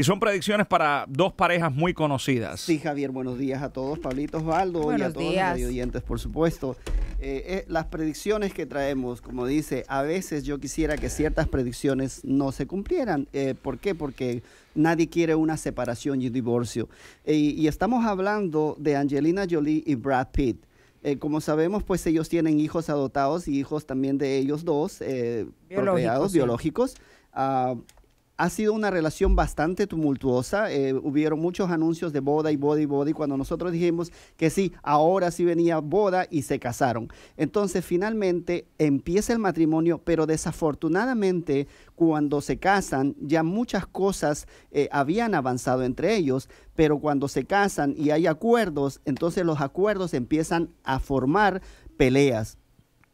Y son predicciones para dos parejas muy conocidas. Sí, Javier, buenos días a todos. Pablito Osvaldo y a todos los oyentes, por supuesto. Eh, eh, las predicciones que traemos, como dice, a veces yo quisiera que ciertas predicciones no se cumplieran. Eh, ¿Por qué? Porque nadie quiere una separación y un divorcio. y estamos hablando de Angelina Jolie y Brad Pitt. como sabemos, pues ellos tienen hijos adoptados y hijos también de ellos dos, eh, biológicos, biológicos. Ah, ha sido una relación bastante tumultuosa. Eh, hubieron muchos anuncios de boda y boda y boda cuando nosotros dijimos que sí, ahora sí venía boda y se casaron. Entonces finalmente empieza el matrimonio, pero desafortunadamente cuando se casan ya muchas cosas eh, habían avanzado entre ellos, pero cuando se casan y hay acuerdos, entonces los acuerdos empiezan a formar peleas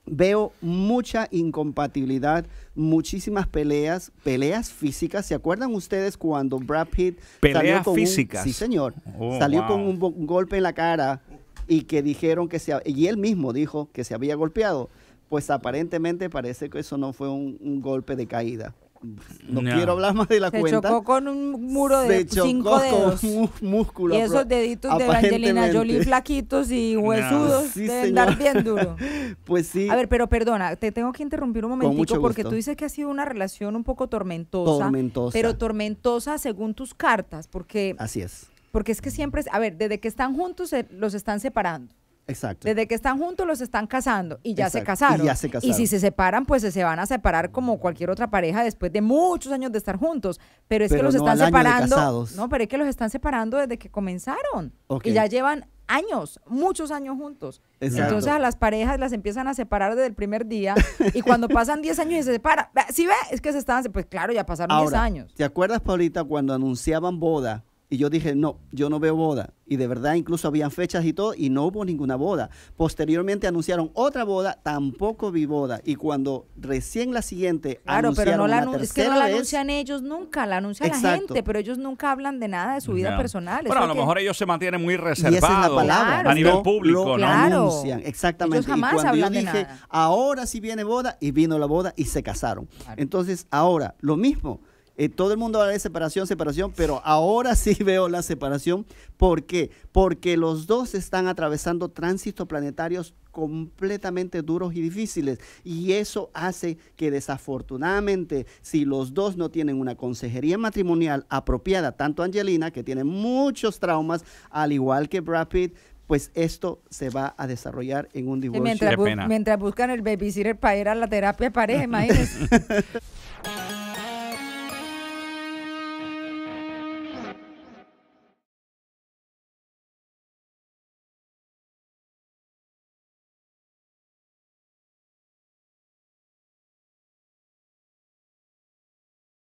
veo mucha incompatibilidad, muchísimas peleas, peleas físicas. ¿Se acuerdan ustedes cuando Brad Pitt salió con Un, sí, señor. Oh, salió con un, golpe en la cara y que dijeron que se y él mismo dijo que se había golpeado. Pues aparentemente parece que eso no fue un golpe de caída no, quiero hablar más de la cuenta. Se chocó con un muro de cinco dedos. Y esos deditos de Angelina Jolie flaquitos y huesudos deben dar bien duro. pues sí. A ver, pero perdona, te tengo que interrumpir un momentico porque tú dices que ha sido una relación un poco tormentosa. Tormentosa. Pero tormentosa según tus cartas, porque... Así es. Porque es que siempre, a ver, desde que están juntos los están separando. Exacto. Desde que están juntos los están casando y ya se casaron. Y ya se casaron. Y si se separan, pues se van a separar como cualquier otra pareja después de muchos años de estar juntos. Pero es que los están separando. No, pero es que los están separando desde que comenzaron. Y ya llevan años, muchos años juntos. Entonces a las parejas las empiezan a separar desde el primer día y cuando pasan 10 años y se separan. Si ve, es que se están... pues claro, ya pasaron 10 años. ¿Te acuerdas, Paulita, cuando anunciaban boda? Y yo dije, no, yo no veo boda. Y de verdad, incluso habían fechas y todo, y no hubo ninguna boda. Posteriormente anunciaron otra boda, tampoco vi boda. Y cuando recién la siguiente claro, pero no la, es que no la anuncian ellos nunca, la anuncia la gente, pero ellos nunca hablan de nada de su vida personal. Bueno, a lo mejor ellos se mantienen muy reservados a nivel público, ¿no? Anuncian, exactamente. Ellos jamás y cuando dije, ahora sí viene boda, y vino la boda y se casaron. Entonces, ahora, lo mismo. Eh, todo el mundo habla de separación, separación, pero ahora sí veo la separación. ¿Por qué? Porque los dos están atravesando tránsitos planetarios completamente duros y difíciles. Y eso hace que desafortunadamente, si los dos no tienen una consejería matrimonial apropiada, tanto Angelina, que tiene muchos traumas, al igual que Brad Pitt, pues esto se va a desarrollar en un divorcio. Mientras, mientras, buscan el babysitter para ir a la terapia de pareja, imagínense.